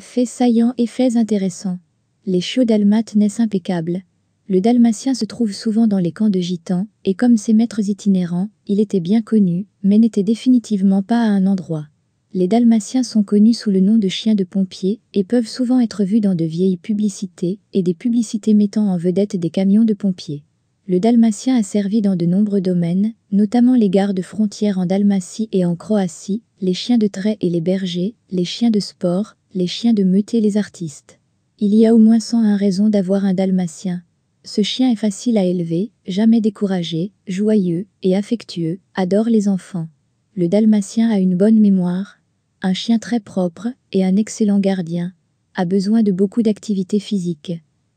Faits saillants et faits intéressants. Les chiots dalmates naissent impeccables. Le dalmatien se trouve souvent dans les camps de gitans, et comme ses maîtres itinérants, il était bien connu, mais n'était définitivement pas à un endroit. Les dalmatiens sont connus sous le nom de chiens de pompiers et peuvent souvent être vus dans de vieilles publicités et des publicités mettant en vedette des camions de pompiers. Le dalmatien a servi dans de nombreux domaines, notamment les gardes frontières en Dalmatie et en Croatie, les chiens de trait et les bergers, les chiens de sport, les chiens de meute les artistes. Il y a au moins 101 raisons d'avoir un dalmatien. Ce chien est facile à élever, jamais découragé, joyeux et affectueux, adore les enfants. Le dalmatien a une bonne mémoire, un chien très propre et un excellent gardien. A besoin de beaucoup d'activité physique.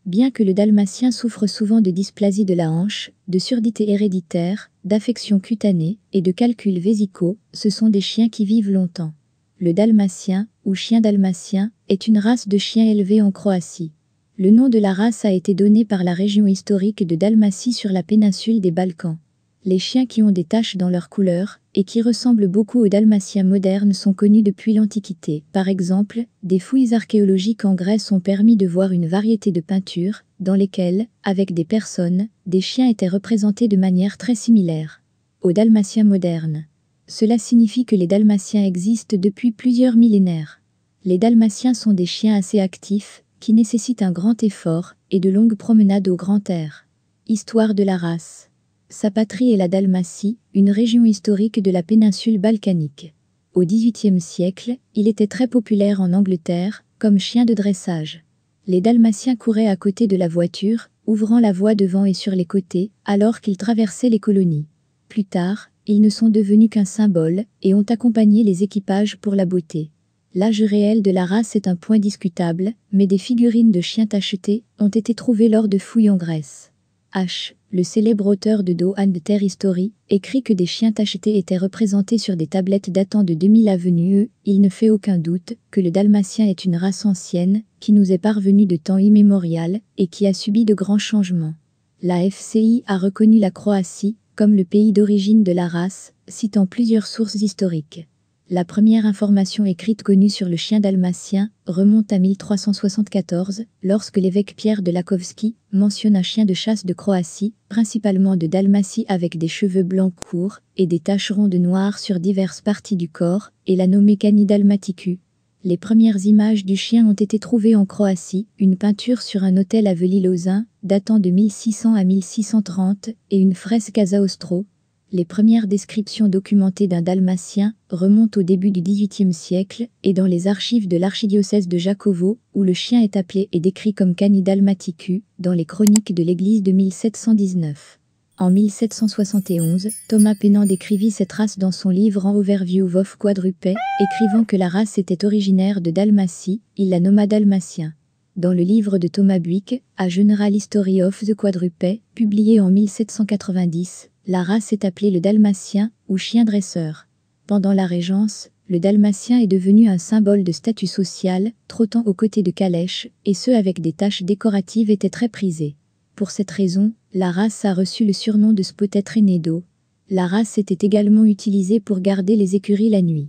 Bien que le dalmatien souffre souvent de dysplasie de la hanche, de surdité héréditaire, d'affections cutanées et de calculs vésicaux, ce sont des chiens qui vivent longtemps. Le dalmatien ou chien dalmatien, est une race de chiens élevés en Croatie. Le nom de la race a été donné par la région historique de Dalmatie sur la péninsule des Balkans. Les chiens qui ont des taches dans leur couleur et qui ressemblent beaucoup aux dalmatiens modernes sont connus depuis l'Antiquité. Par exemple, des fouilles archéologiques en Grèce ont permis de voir une variété de peintures dans lesquelles, avec des personnes, des chiens étaient représentés de manière très similaire aux dalmatiens modernes. Cela signifie que les Dalmatiens existent depuis plusieurs millénaires. Les Dalmatiens sont des chiens assez actifs, qui nécessitent un grand effort et de longues promenades au grand air. Histoire de la race. Sa patrie est la Dalmatie, une région historique de la péninsule balkanique. Au XVIIIe siècle, il était très populaire en Angleterre comme chien de dressage. Les Dalmatiens couraient à côté de la voiture, ouvrant la voie devant et sur les côtés, alors qu'ils traversaient les colonies. Plus tard, ils ne sont devenus qu'un symbole et ont accompagné les équipages pour la beauté. L'âge réel de la race est un point discutable, mais des figurines de chiens tachetés ont été trouvées lors de fouilles en Grèce. H, le célèbre auteur de Dohan de Terre History, écrit que des chiens tachetés étaient représentés sur des tablettes datant de 2000 avenue Il ne fait aucun doute que le dalmatien est une race ancienne, qui nous est parvenue de temps immémorial et qui a subi de grands changements. La FCI a reconnu la Croatie comme le pays d'origine de la race, citant plusieurs sources historiques. La première information écrite connue sur le chien dalmatien remonte à 1374, lorsque l'évêque Pierre de Lakowski mentionne un chien de chasse de Croatie, principalement de Dalmatie avec des cheveux blancs courts et des taches rondes noires sur diverses parties du corps, et l'a nommé Cani Dalmaticu. Les premières images du chien ont été trouvées en Croatie, une peinture sur un hôtel à Velilozin, datant de 1600 à 1630, et une fresque à Zaostro. Les premières descriptions documentées d'un dalmatien remontent au début du XVIIIe siècle et dans les archives de l'archidiocèse de Jakovo, où le chien est appelé et décrit comme Cani Dalmaticu, dans les chroniques de l'église de 1719. En 1771, Thomas Pennant décrivit cette race dans son livre en Overview of Quadrupeds*, écrivant que la race était originaire de Dalmatie, il la nomma Dalmatien. Dans le livre de Thomas Buick, A General History of the Quadrupeds*, publié en 1790, la race est appelée le Dalmatien ou chien dresseur. Pendant la Régence, le Dalmatien est devenu un symbole de statut social, trottant aux côtés de calèches, et ceux avec des taches décoratives étaient très prisés. Pour cette raison, la race a reçu le surnom de Renedo. La race était également utilisée pour garder les écuries la nuit.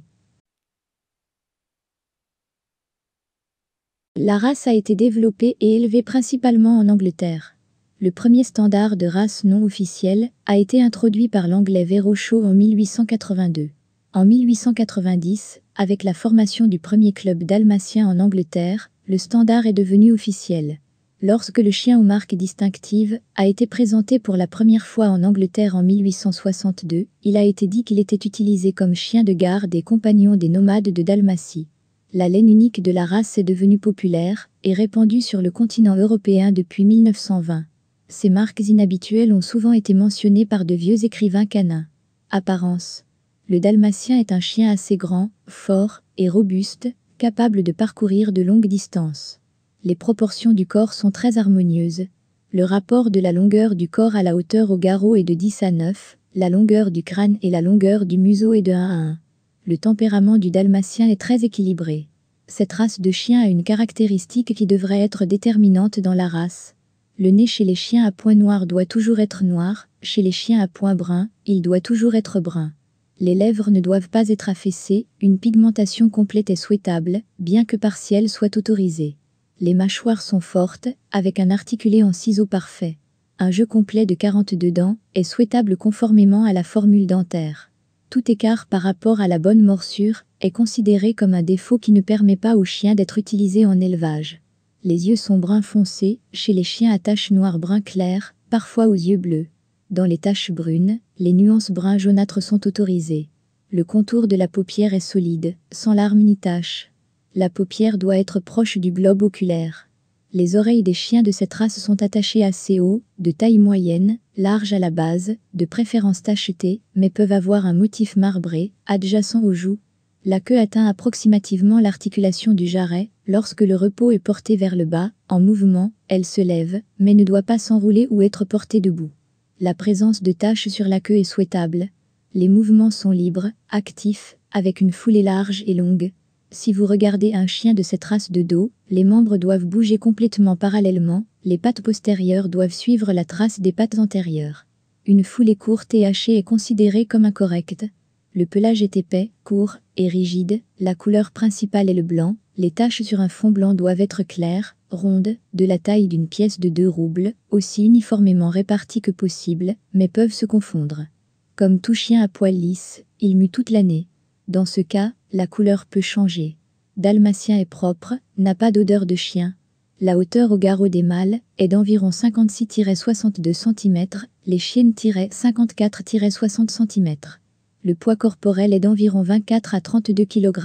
La race a été développée et élevée principalement en Angleterre. Le premier standard de race non officiel a été introduit par l'anglais Shaw en 1882. En 1890, avec la formation du premier club dalmatien en Angleterre, le standard est devenu officiel. Lorsque le chien aux marques distinctives a été présenté pour la première fois en Angleterre en 1862, il a été dit qu'il était utilisé comme chien de garde et compagnon des nomades de Dalmatie. La laine unique de la race est devenue populaire et répandue sur le continent européen depuis 1920. Ces marques inhabituelles ont souvent été mentionnées par de vieux écrivains canins. Apparence Le dalmatien est un chien assez grand, fort et robuste, capable de parcourir de longues distances les proportions du corps sont très harmonieuses. Le rapport de la longueur du corps à la hauteur au garrot est de 10 à 9, la longueur du crâne et la longueur du museau est de 1 à 1. Le tempérament du dalmatien est très équilibré. Cette race de chien a une caractéristique qui devrait être déterminante dans la race. Le nez chez les chiens à point noir doit toujours être noir, chez les chiens à point brun, il doit toujours être brun. Les lèvres ne doivent pas être affaissées, une pigmentation complète est souhaitable, bien que partielle soit autorisée. Les mâchoires sont fortes, avec un articulé en ciseaux parfait. Un jeu complet de 42 dents est souhaitable conformément à la formule dentaire. Tout écart par rapport à la bonne morsure est considéré comme un défaut qui ne permet pas aux chiens d'être utilisé en élevage. Les yeux sont brun foncé, chez les chiens à taches noires brun clair, parfois aux yeux bleus. Dans les taches brunes, les nuances brun jaunâtre sont autorisées. Le contour de la paupière est solide, sans larmes ni taches. La paupière doit être proche du globe oculaire. Les oreilles des chiens de cette race sont attachées assez haut, de taille moyenne, large à la base, de préférence tachetée, mais peuvent avoir un motif marbré, adjacent aux joues. La queue atteint approximativement l'articulation du jarret. Lorsque le repos est porté vers le bas, en mouvement, elle se lève, mais ne doit pas s'enrouler ou être portée debout. La présence de taches sur la queue est souhaitable. Les mouvements sont libres, actifs, avec une foulée large et longue, si vous regardez un chien de cette race de dos, les membres doivent bouger complètement parallèlement, les pattes postérieures doivent suivre la trace des pattes antérieures. Une foulée courte et hachée est considérée comme incorrecte. Le pelage est épais, court et rigide, la couleur principale est le blanc, les taches sur un fond blanc doivent être claires, rondes, de la taille d'une pièce de 2 roubles, aussi uniformément réparties que possible, mais peuvent se confondre. Comme tout chien à poil lisse, il mue toute l'année. Dans ce cas, la couleur peut changer. Dalmatien est propre, n'a pas d'odeur de chien. La hauteur au garrot des mâles est d'environ 56-62 cm, les chiennes-54-60 cm. Le poids corporel est d'environ 24 à 32 kg.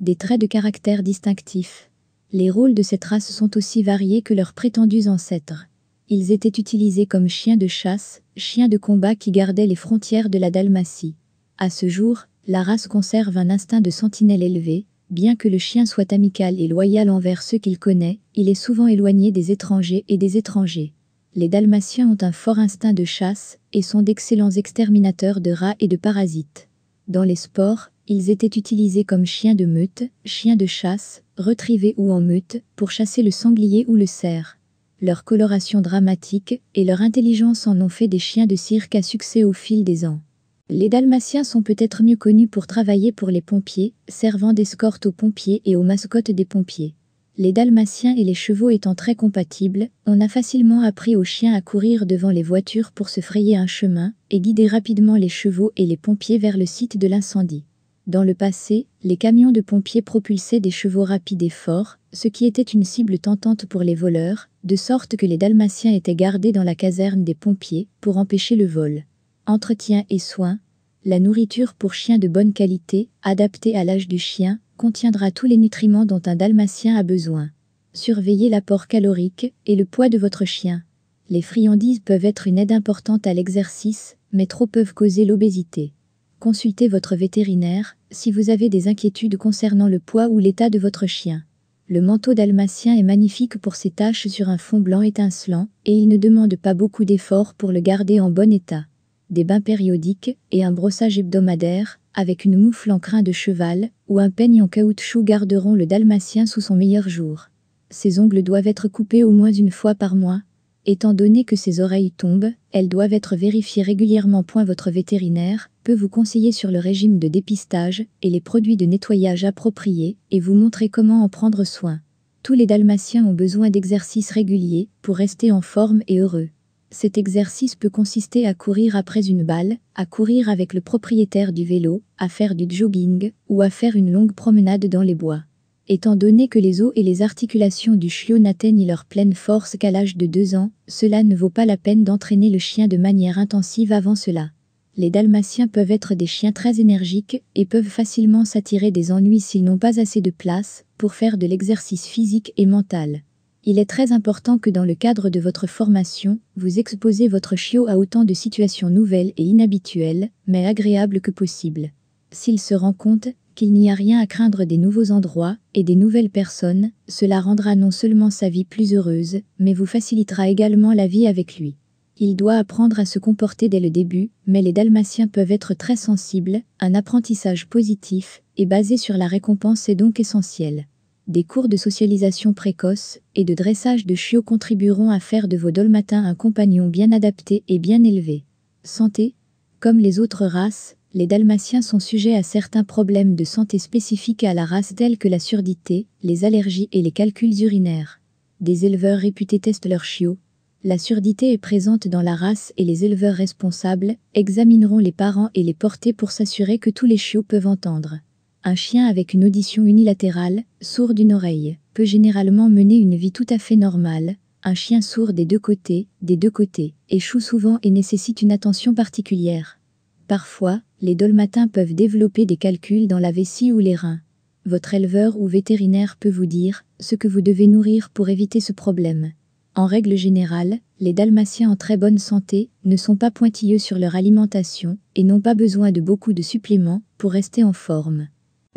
Des traits de caractère distinctifs. Les rôles de cette race sont aussi variés que leurs prétendus ancêtres. Ils étaient utilisés comme chiens de chasse, chiens de combat qui gardaient les frontières de la Dalmatie. À ce jour, la race conserve un instinct de sentinelle élevé, bien que le chien soit amical et loyal envers ceux qu'il connaît, il est souvent éloigné des étrangers et des étrangers. Les Dalmatiens ont un fort instinct de chasse et sont d'excellents exterminateurs de rats et de parasites. Dans les sports, ils étaient utilisés comme chiens de meute, chiens de chasse, retrivés ou en meute, pour chasser le sanglier ou le cerf. Leur coloration dramatique et leur intelligence en ont fait des chiens de cirque à succès au fil des ans. Les Dalmatiens sont peut-être mieux connus pour travailler pour les pompiers, servant d'escorte aux pompiers et aux mascottes des pompiers. Les Dalmatiens et les chevaux étant très compatibles, on a facilement appris aux chiens à courir devant les voitures pour se frayer un chemin et guider rapidement les chevaux et les pompiers vers le site de l'incendie. Dans le passé, les camions de pompiers propulsaient des chevaux rapides et forts, ce qui était une cible tentante pour les voleurs, de sorte que les Dalmatiens étaient gardés dans la caserne des pompiers pour empêcher le vol. Entretien et soins. La nourriture pour chiens de bonne qualité, adaptée à l'âge du chien, contiendra tous les nutriments dont un dalmatien a besoin. Surveillez l'apport calorique et le poids de votre chien. Les friandises peuvent être une aide importante à l'exercice, mais trop peuvent causer l'obésité. Consultez votre vétérinaire si vous avez des inquiétudes concernant le poids ou l'état de votre chien. Le manteau dalmatien est magnifique pour ses taches sur un fond blanc étincelant et il ne demande pas beaucoup d'efforts pour le garder en bon état des bains périodiques et un brossage hebdomadaire, avec une moufle en crin de cheval ou un peigne en caoutchouc garderont le dalmatien sous son meilleur jour. Ses ongles doivent être coupés au moins une fois par mois. Étant donné que ses oreilles tombent, elles doivent être vérifiées régulièrement. Point votre vétérinaire peut vous conseiller sur le régime de dépistage et les produits de nettoyage appropriés et vous montrer comment en prendre soin. Tous les dalmatiens ont besoin d'exercices réguliers pour rester en forme et heureux. Cet exercice peut consister à courir après une balle, à courir avec le propriétaire du vélo, à faire du jogging ou à faire une longue promenade dans les bois. Étant donné que les os et les articulations du chiot n'atteignent leur pleine force qu'à l'âge de 2 ans, cela ne vaut pas la peine d'entraîner le chien de manière intensive avant cela. Les dalmatiens peuvent être des chiens très énergiques et peuvent facilement s'attirer des ennuis s'ils n'ont pas assez de place pour faire de l'exercice physique et mental il est très important que dans le cadre de votre formation, vous exposez votre chiot à autant de situations nouvelles et inhabituelles, mais agréables que possible. S'il se rend compte qu'il n'y a rien à craindre des nouveaux endroits et des nouvelles personnes, cela rendra non seulement sa vie plus heureuse, mais vous facilitera également la vie avec lui. Il doit apprendre à se comporter dès le début, mais les dalmatiens peuvent être très sensibles, un apprentissage positif et basé sur la récompense est donc essentiel des cours de socialisation précoce et de dressage de chiots contribueront à faire de vos dolmatins un compagnon bien adapté et bien élevé. Santé Comme les autres races, les dalmatiens sont sujets à certains problèmes de santé spécifiques à la race tels que la surdité, les allergies et les calculs urinaires. Des éleveurs réputés testent leurs chiots. La surdité est présente dans la race et les éleveurs responsables examineront les parents et les portées pour s'assurer que tous les chiots peuvent entendre. Un chien avec une audition unilatérale, sourd d'une oreille, peut généralement mener une vie tout à fait normale. Un chien sourd des deux côtés, des deux côtés, échoue souvent et nécessite une attention particulière. Parfois, les dolmatins peuvent développer des calculs dans la vessie ou les reins. Votre éleveur ou vétérinaire peut vous dire ce que vous devez nourrir pour éviter ce problème. En règle générale, les dalmatiens en très bonne santé ne sont pas pointilleux sur leur alimentation et n'ont pas besoin de beaucoup de suppléments pour rester en forme.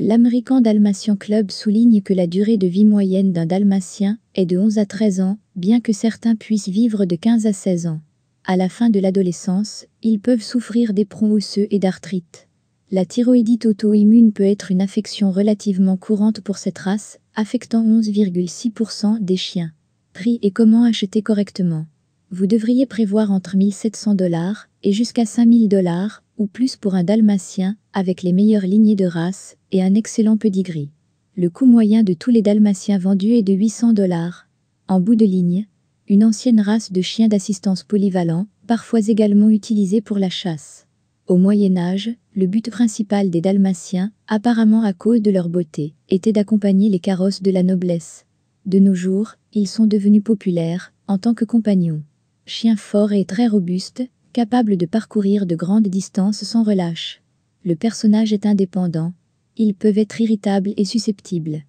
L'American Dalmatian Club souligne que la durée de vie moyenne d'un dalmatien est de 11 à 13 ans, bien que certains puissent vivre de 15 à 16 ans. À la fin de l'adolescence, ils peuvent souffrir d'éperons osseux et d'arthrite. La thyroïdite auto-immune peut être une affection relativement courante pour cette race, affectant 11,6% des chiens. Prix et comment acheter correctement Vous devriez prévoir entre 1700 dollars et jusqu'à 5000 dollars ou plus pour un dalmatien, avec les meilleures lignées de race et un excellent pedigree. Le coût moyen de tous les dalmatiens vendus est de 800 dollars. En bout de ligne, une ancienne race de chiens d'assistance polyvalent, parfois également utilisés pour la chasse. Au Moyen Âge, le but principal des dalmatiens, apparemment à cause de leur beauté, était d'accompagner les carrosses de la noblesse. De nos jours, ils sont devenus populaires en tant que compagnons. Chiens forts et très robustes, capable de parcourir de grandes distances sans relâche. Le personnage est indépendant, Ils peuvent être irritables et susceptibles.